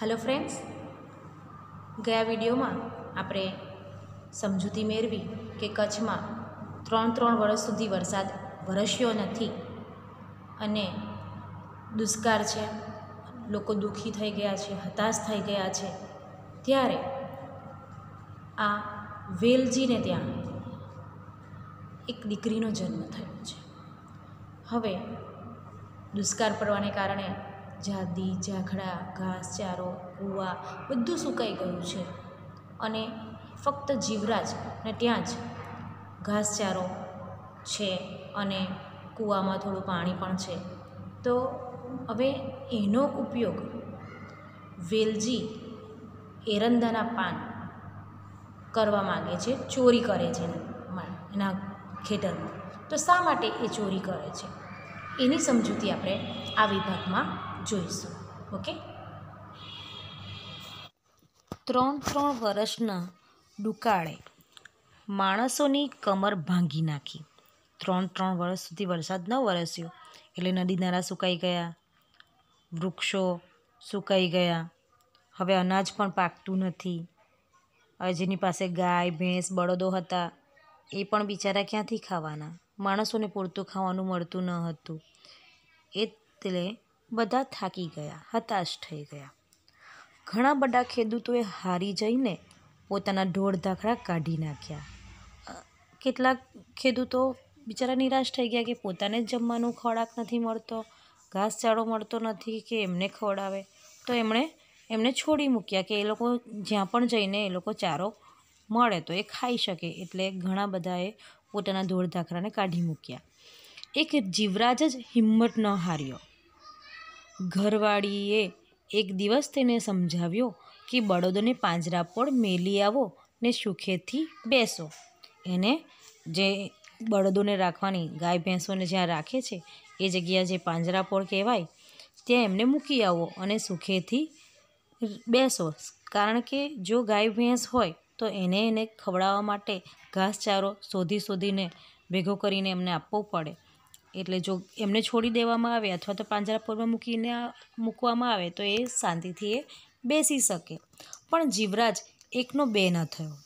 hello friends ગયા વિડીયોમાં આપણે સમજૂતી મેળવી કે કચ્છમાં ત્રણ ત્રણ વર્ષ સુધી વરસાદ વરસ્યો નથી અને દુષ્કાળ છે લોકો દુઃખી થઈ ગયા છે હતાશ થઈ ગયા છે ત્યારે આ વેલજીને ત્યાં એક દીકરીનો જન્મ થયો છે હવે દુષ્કાળ પડવાને કારણે ઝાદી ઝાખડા ઘાસચારો કૂવા બધું સુકાઈ ગયું છે અને ફક્ત જીવરાજ ને ત્યાં જ ઘાસચારો છે અને કૂવામાં થોડું પાણી પણ છે તો હવે એનો ઉપયોગ વેલજી એરંદાના પાન કરવા માગે છે ચોરી કરે છે એના ખેતરમાં તો શા માટે એ ચોરી કરે છે એની સમજૂતી આપણે આ વિભાગમાં જોઈશું ઓકે ત્રણ ત્રણ વર્ષના દુકાળે માણસોની કમર ભાંગી નાખી ત્રણ ત્રણ વર્ષ સુધી વરસાદ ન વરસ્યો એટલે નદી નારા સુકાઈ ગયા વૃક્ષો સુકાઈ ગયા હવે અનાજ પણ પાકતું નથી જેની પાસે ગાય ભેંસ બળદો હતા એ પણ બિચારા ક્યાંથી ખાવાના માણસોને પૂરતું ખાવાનું મળતું ન હતું એટલે બધા થાકી ગયા હતાશ થઈ ગયા ઘણા બધા ખેડૂતોએ હારી જઈને પોતાના ઢોળ ધાખડા કાઢી નાખ્યા કેટલાક ખેડૂતો બિચારા નિરાશ થઈ ગયા કે પોતાને જ જમવાનું ખોરાક નથી મળતો ઘાસચાળો મળતો નથી કે એમને ખવડાવે તો એમણે એમને છોડી મૂક્યા કે એ લોકો જ્યાં પણ જઈને એ લોકો ચારો મળે તો એ ખાઈ શકે એટલે ઘણા બધાએ પોતાના ધોળ ધાકરાને કાઢી મૂક્યા એક જીવરાજ જ હિંમત ન હાર્યો ઘરવાળીએ એક દિવસ તેને સમજાવ્યો કે બળદોને પાંજરા પર મેલી આવો ને સુખેથી બેસો એને જે બળદોને રાખવાની ગાય ભેંસોને જ્યાં રાખે છે એ જગ્યા જે પાંજરાપોળ કહેવાય ત્યાં એમને મૂકી આવો અને સુખેથી બેસો કારણ કે જો ગાય ભેંસ હોય તો એને એને ખવડાવવા માટે ઘાસચારો શોધી શોધીને ભેગો કરીને એમને આપવો પડે એટલે જો એમને છોડી દેવામાં આવે અથવા તો પાંજરાપોળમાં મૂકીને મૂકવામાં આવે તો એ શાંતિથી એ બેસી શકે પણ જીવરાજ એકનો બે ન થયો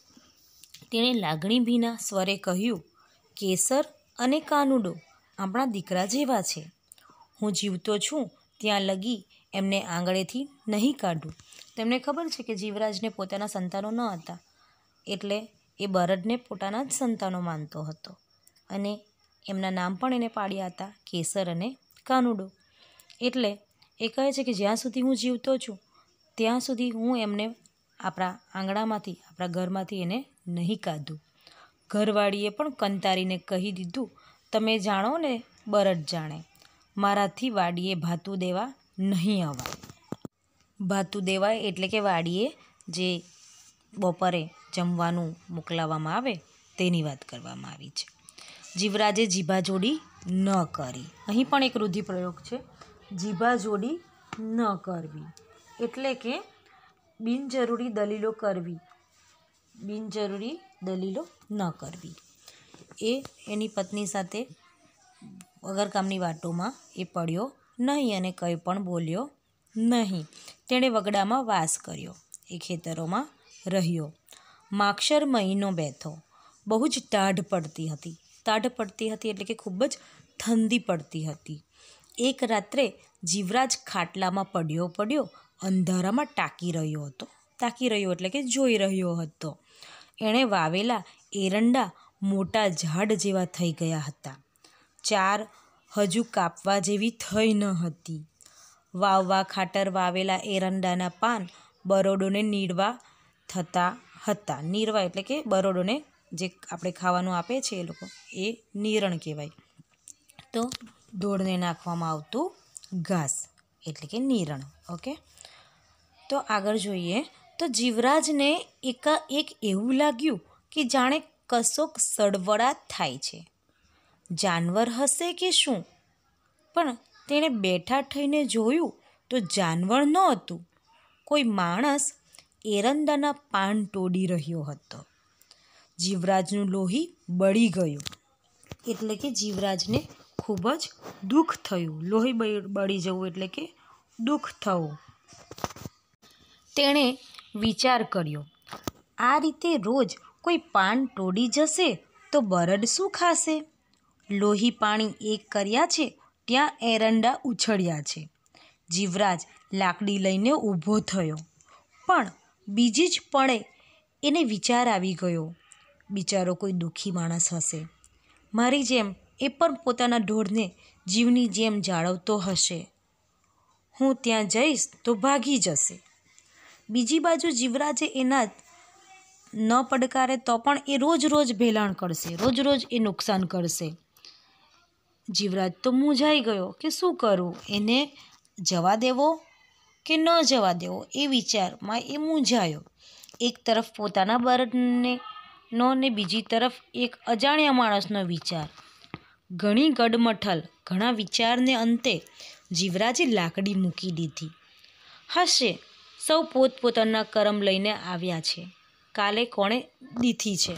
તેણે લાગણી ભીના સ્વરે કહ્યું કેસર અને કાનુડો આપણા દીકરા જેવા છે હું જીવતો છું ત્યાં લગી એમને આંગળેથી નહીં કાઢું તેમને ખબર છે કે જીવરાજને પોતાના સંતાનો ન હતા એટલે એ બરડને પોતાના જ સંતાનો માનતો હતો અને એમના નામ પણ એને પાડ્યા હતા કેસર અને કાનુડો એટલે એ કહે છે કે જ્યાં સુધી હું જીવતો છું ત્યાં સુધી હું એમને આપણા આંગણામાંથી આપણા ઘરમાંથી એને નહીં કાઢું ઘરવાળીએ પણ કંતારીને કહી દીધું તમે જાણો ને બરડ જાણે મારાથી વાડીએ ભાતું દેવા નહીં આવવા ભાતું દેવા એટલે કે વાડીએ જે બપોરે જમવાનું મોકલાવવામાં આવે તેની વાત કરવામાં આવી છે જીવરાજે જીભા જોડી ન કરી અહીં પણ એક રૂધિ પ્રયોગ છે જીભા જોડી ન કરવી એટલે કે બિનજરૂરી દલીલો કરવી બિનજરૂરી દલીલો ન કરવી એ એની પત્ની સાથે વગરકામની વાતોમાં એ પડ્યો નહીં અને કંઈ પણ બોલ્યો નહીં તેણે વગડામાં વાસ કર્યો એ ખેતરોમાં રહ્યો માક્ષર મહિનો બેઠો બહુ જ ટાઢ પડતી હતી તડ પડતી હતી એટલે કે ખૂબ જ ઠંડી પડતી હતી એક રાત્રે જીવરાજ ખાટલામાં પડ્યો પડ્યો અંધારામાં ટાંકી રહ્યો હતો ટાંકી રહ્યો એટલે કે જોઈ રહ્યો હતો એણે વાવેલા એરંડા મોટા ઝાડ જેવા થઈ ગયા હતા ચાર હજુ કાપવા જેવી થઈ ન હતી વાવવા ખાટર વાવેલા એરંડાના પાન બરોડોને નીડવા થતા હતા નીરવા એટલે કે બરોડોને જે આપણે ખાવાનું આપે છે એ લોકો એ નીરણ કહેવાય તો ઢોળને નાખવામાં આવતું ઘાસ એટલે કે નીરણ ઓકે તો આગળ જોઈએ તો જીવરાજને એકા એક એવું લાગ્યું કે જાણે કશોક સળવળાટ થાય છે જાનવર હશે કે શું પણ તેણે બેઠા થઈને જોયું તો જાનવર ન હતું કોઈ માણસ એરંદાના પાન તોડી રહ્યો હતો જીવરાજનું લોહી બળી ગયું એટલે કે જીવરાજને ખૂબ જ દુઃખ થયું લોહી બળી જવું એટલે કે દુઃખ થવું તેણે વિચાર કર્યો આ રીતે રોજ કોઈ પાન તોડી જશે તો બરડ શું ખાશે લોહી પાણી એક કર્યા છે ત્યાં એરંડા ઉછળ્યા છે જીવરાજ લાકડી લઈને ઊભો થયો પણ બીજી જ પળે એને વિચાર આવી ગયો બિચારો કોઈ દુઃખી માણસ હશે મારી જેમ એ પણ પોતાના ઢોરને જીવની જેમ જાળવતો હશે હું ત્યાં જઈશ તો ભાગી જશે બીજી બાજુ જીવરાજે એના ન પડકારે તો પણ એ રોજ રોજ ભેલાણ કરશે રોજ રોજ એ નુકસાન કરશે જીવરાજ તો મૂંઝાઈ ગયો કે શું કરું એને જવા દેવો કે ન જવા દેવો એ વિચારમાં એ મૂંઝાયો એક તરફ પોતાના બળદને નો ને બીજી તરફ એક અજાણ્યા માણસનો વિચાર ઘણી ગડમઠલ ઘણા વિચારને અંતે જીવરાજે લાકડી મૂકી દીધી હશે સૌ પોતપોતાના કરમ લઈને આવ્યા છે કાલે કોણે દીધી છે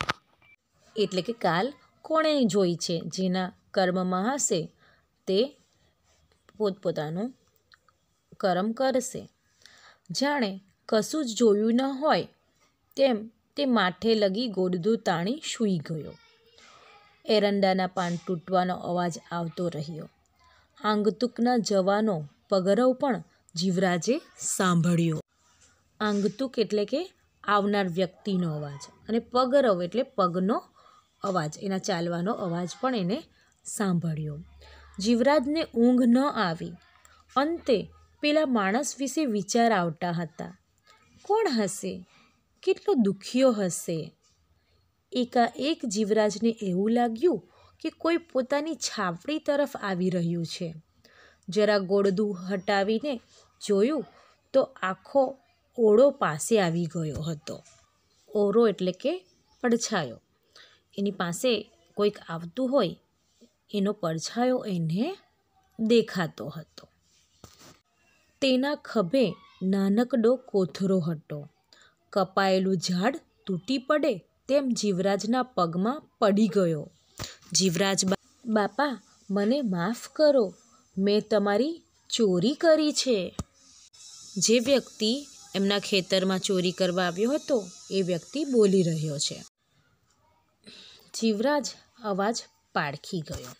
એટલે કે કાલ કોણે જોઈ છે જેના કર્મમાં હશે તે પોતપોતાનું કર્મ કરશે જાણે કશું જ જોયું ન હોય તેમ તે માથે લગી ગોડધું તાણી સૂઈ ગયો એરંડાના પાન તૂટવાનો અવાજ આવતો રહ્યો આંગતુકના જવાનો પગરવ પણ જીવરાજે સાંભળ્યો આંગતુક એટલે કે આવનાર વ્યક્તિનો અવાજ અને પગરવ એટલે પગનો અવાજ એના ચાલવાનો અવાજ પણ એને સાંભળ્યો જીવરાજને ઊંઘ ન આવી અંતે પેલા માણસ વિશે વિચાર આવતા હતા કોણ હશે કેટલો દુઃખીઓ હશે એકાએક જીવરાજને એવું લાગ્યું કે કોઈ પોતાની છાપડી તરફ આવી રહ્યું છે જરા ગોળદું હટાવીને જોયું તો આખો ઓળો પાસે આવી ગયો હતો ઓરો એટલે કે પડછાયો એની પાસે કોઈક આવતું હોય એનો પડછાયો એને દેખાતો હતો તેના ખભે નાનકડો કોથરો હતો કપાયેલું ઝાડ તૂટી પડે તેમ જીવરાજના પગમાં પડી ગયો જીવરાજ બાપા મને માફ કરો મેં તમારી ચોરી કરી છે જે વ્યક્તિ એમના ખેતરમાં ચોરી કરવા આવ્યો હતો એ વ્યક્તિ બોલી રહ્યો છે જીવરાજ અવાજ પારખી ગયો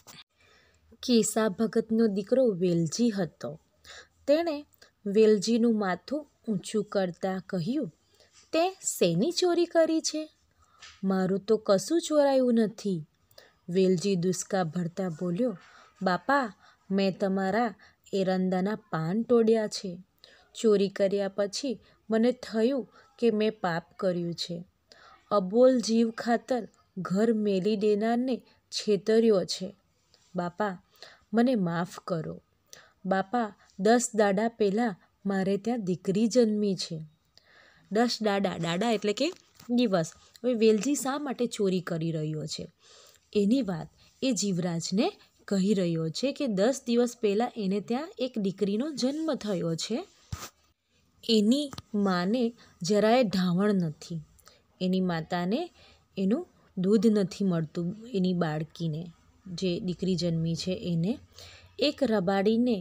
કેસા ભગતનો દીકરો વેલજી હતો તેણે વેલજીનું માથું ઊંચું કરતાં કહ્યું તે શેની ચોરી કરી છે મારું તો કશું ચોરાયું નથી વેલજી દુષ્કા ભરતા બોલ્યો બાપા મેં તમારા એરંદાના પાન તોડ્યા છે ચોરી કર્યા પછી મને થયું કે મેં પાપ કર્યું છે અબોલ જીવ ખાતર ઘર મેલી દેનારને છેતર્યો છે બાપા મને માફ કરો બાપા દસ દાડા પહેલાં મારે ત્યાં દીકરી જન્મી છે દસ ડાડા ડાડા એટલે કે દિવસ હવે વેલજી શા માટે ચોરી કરી રહ્યો છે એની વાત એ જીવરાજને કહી રહ્યો છે કે દસ દિવસ પહેલાં એને ત્યાં એક દીકરીનો જન્મ થયો છે એની માને જરાય ઢાવણ નથી એની માતાને એનું દૂધ નથી મળતું એની બાળકીને જે દીકરી જન્મી છે એને એક રબાડીને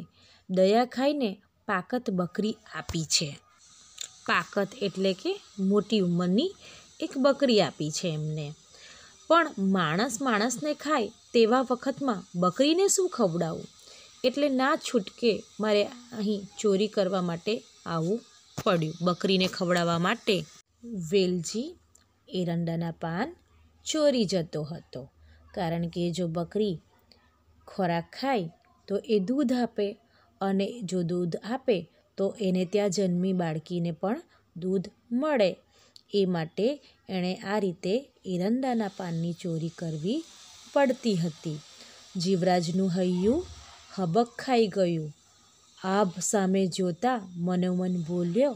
દયા ખાઈને પાકત બકરી આપી છે પાકત એટલે કે મોટી ઉંમરની એક બકરી આપી છે એમને પણ માણસ માણસને ખાય તેવા વખતમાં બકરીને શું ખવડાવવું એટલે ના છૂટકે મારે અહીં ચોરી કરવા માટે આવવું પડ્યું બકરીને ખવડાવવા માટે વેલજી એરંડાના પાન ચોરી જતો હતો કારણ કે જો બકરી ખોરાક ખાય તો એ દૂધ આપે અને જો દૂધ આપે તો એને ત્યાં જન્મી બાળકીને પણ દૂધ મળે એ માટે એણે આ રીતે એરંડાના પાનની ચોરી કરવી પડતી હતી જીવરાજનું હૈયું હબક ખાઈ ગયું આભ સામે જોતા મનોમન બોલ્યો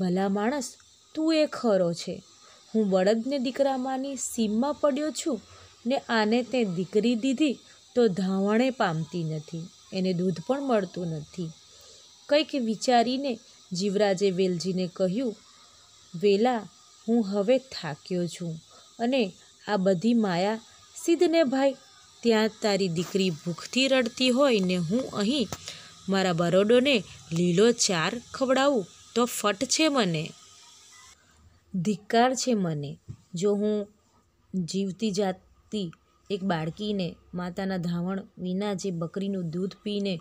ભલા માણસ તું એ ખરો છે હું બળદને દીકરામાંની સીમમાં પડ્યો છું ને આને તે દીકરી દીધી તો ધાવણે પામતી નથી એને દૂધ પણ મળતું નથી કંઈક વિચારીને જીવરાજે વેલજીને કહ્યું વેલા હું હવે થાક્યો છું અને આ બધી માયા સિદ્ધને ભાઈ ત્યાં તારી દીકરી ભૂખથી રડતી હોય ને હું અહીં મારા બરોડોને લીલો ચાર ખવડાવું તો ફટ છે મને ધિક્કાર છે મને જો હું જીવતી જાતી એક બાળકીને માતાના ધાવણ વિના જે બકરીનું દૂધ પીને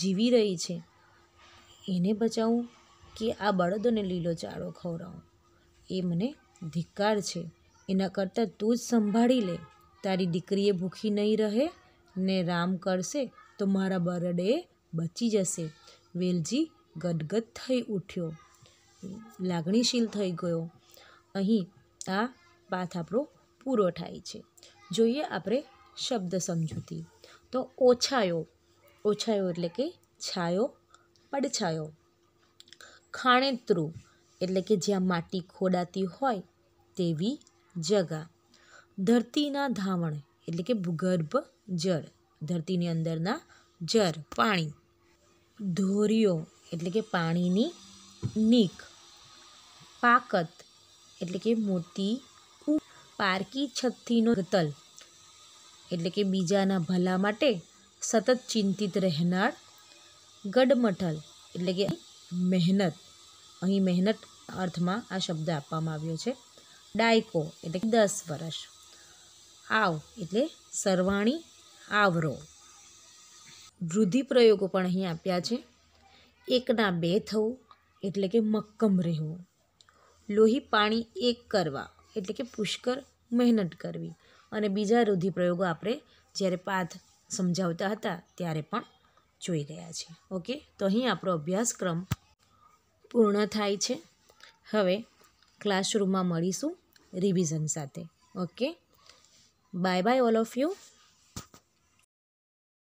જીવી રહી છે એને બચાવું કે આ બળદોને લીલો ચારો ખવડાવું એ મને ધિક્કાર છે એના કરતાં તું જ સંભાળી લે તારી દીકરીએ ભૂખી નહીં રહે ને રામ કરશે તો મારા બરડે બચી જશે વેલજી ગદગદ થઈ ઉઠ્યો લાગણીશીલ થઈ ગયો અહીં આ પાથ આપણો પૂરો થાય છે જોઈએ આપણે શબ્દ સમજૂતી તો ઓછાયો ઓછાયો એટલે કે છાયો પડછાયો ખાણેતરું એટલે કે જ્યાં માટી ખોડાતી હોય તેવી જગા ધરતીના ધાવણ એટલે કે ભૂગર્ભ જળ ધરતીની અંદરના જળ પાણી ધોરીઓ એટલે કે પાણીની નીક પાકત એટલે કે મોટી પારકી છત્તીનો તલ એટલે કે બીજાના ભલા માટે સતત ચિંતિત રહેનાર ગડમઠલ એટલે કે મહેનત અહીં મહેનત અર્થમાં આ શબ્દ આપવામાં આવ્યો છે ડાયકો એટલે કે દસ વર્ષ આવ એટલે સરવાણી આવરો વૃદ્ધિ પ્રયોગો પણ અહીં આપ્યા છે એકના બે થવું એટલે કે મક્કમ રહેવું લોહી પાણી એક કરવા એટલે કે પુષ્કર મહેનત કરવી અને બીજા રૂઢિપ્રયોગો આપણે જ્યારે પાથ સમજાવતા હતા ત્યારે પણ જોઈ રહ્યા છે ઓકે તો અહીં આપણો અભ્યાસક્રમ પૂર્ણ થાય છે હવે ક્લાસરૂમમાં મળીશું રિવિઝન સાથે okay bye bye all of you